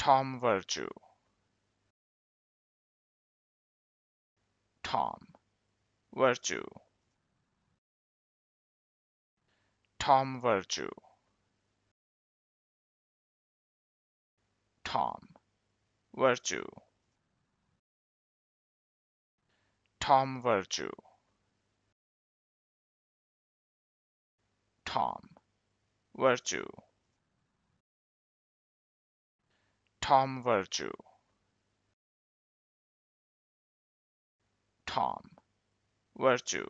Tom Virtue Tom Virtue Tom Virtue Tom Virtue Tom Virtue Tom Virtue Tom Virtue. Tom Virtue.